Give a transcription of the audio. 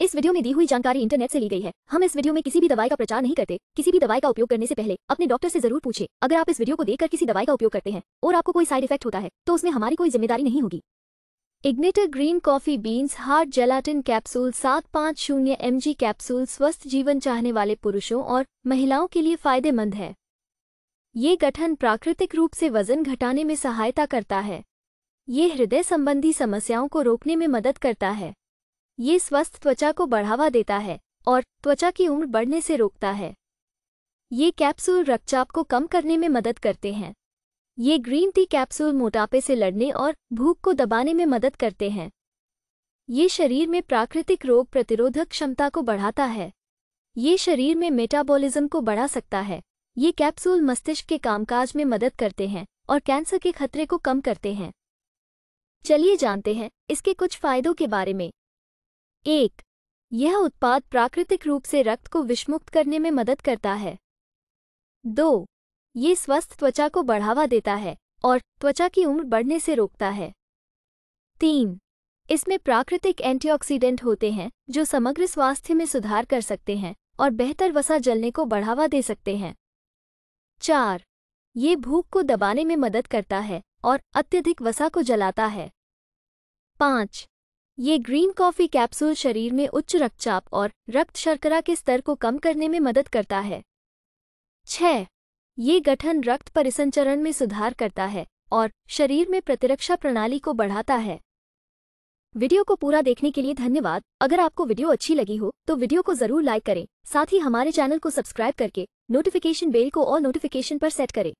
इस वीडियो में दी हुई जानकारी इंटरनेट से ली गई है हम इस वीडियो में किसी भी दवाई का प्रचार नहीं करते किसी भी दवाई का उपयोग करने से पहले अपने डॉक्टर से जरूर पूछे अगर आप इस वीडियो को देखकर किसी दवाई का उपयोग करते हैं और आपको कोई साइड इफेक्ट होता है तो उसमें हमारी कोई जिम्मेदारी नहीं होगी इग्नेटर green coffee beans hard gelatin capsule सात पाँच शून्य एम कैप्सूल स्वस्थ जीवन चाहने वाले पुरुषों और महिलाओं के लिए फायदेमंद है ये गठन प्राकृतिक रूप से वजन घटाने में सहायता करता है ये हृदय संबंधी समस्याओं को रोकने में मदद करता है ये स्वस्थ त्वचा को बढ़ावा देता है और त्वचा की उम्र बढ़ने से रोकता है ये कैप्सूल रक्तचाप को कम करने में मदद करते हैं ये ग्रीन टी कैप्सूल मोटापे से लड़ने और भूख को दबाने में मदद करते हैं ये शरीर में प्राकृतिक रोग प्रतिरोधक क्षमता को बढ़ाता है ये शरीर में मेटाबॉलिज्म को बढ़ा सकता है ये कैप्सूल मस्तिष्क के कामकाज में मदद करते हैं और कैंसर के खतरे को कम करते हैं चलिए जानते हैं इसके कुछ फायदों के बारे में एक यह उत्पाद प्राकृतिक रूप से रक्त को विषमुक्त करने में मदद करता है दो ये स्वस्थ त्वचा को बढ़ावा देता है और त्वचा की उम्र बढ़ने से रोकता है तीन इसमें प्राकृतिक एंटीऑक्सीडेंट होते हैं जो समग्र स्वास्थ्य में सुधार कर सकते हैं और बेहतर वसा जलने को बढ़ावा दे सकते हैं चार ये भूख को दबाने में मदद करता है और अत्यधिक वसा को जलाता है पाँच ये ग्रीन कॉफ़ी कैप्सूल शरीर में उच्च रक्तचाप और रक्त शर्करा के स्तर को कम करने में मदद करता है छह ये गठन रक्त परिसंचरण में सुधार करता है और शरीर में प्रतिरक्षा प्रणाली को बढ़ाता है वीडियो को पूरा देखने के लिए धन्यवाद अगर आपको वीडियो अच्छी लगी हो तो वीडियो को जरूर लाइक करें साथ ही हमारे चैनल को सब्सक्राइब करके नोटिफिकेशन बेल को और नोटिफिकेशन पर सेट करें